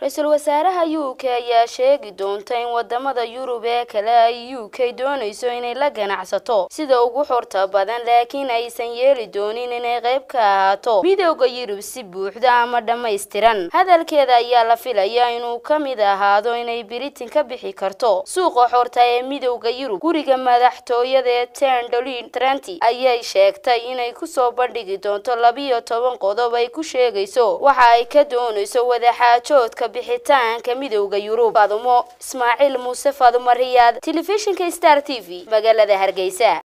ra-iisul wasaaraha u k ayaa sheegi doonta in waddamada yurub ee kale ay u k doonayso inay la ganacsato sida ugu xorta badan laakiin aysan yeeli doonin inay qayb ka ahaato midooda yurub si buuxda ama dhammaystiran hadalkeeda ayaa la filayaa inuu ka mid ahaado inay biritin ka bixi karto suuqa xorta ee midooda yurub guriga madaxtooyada ee tendolin tranti ayay sheegtay inay kusoo bandhigi doonto labiyo toban qodob ay ku sheegayso waxa ay ka doonayso wadaxaajoodka ka bixitaanka midowda yurub faadumo ismaaciil muuse faadumo riyaad telefishinka star t v magaalada hargeysa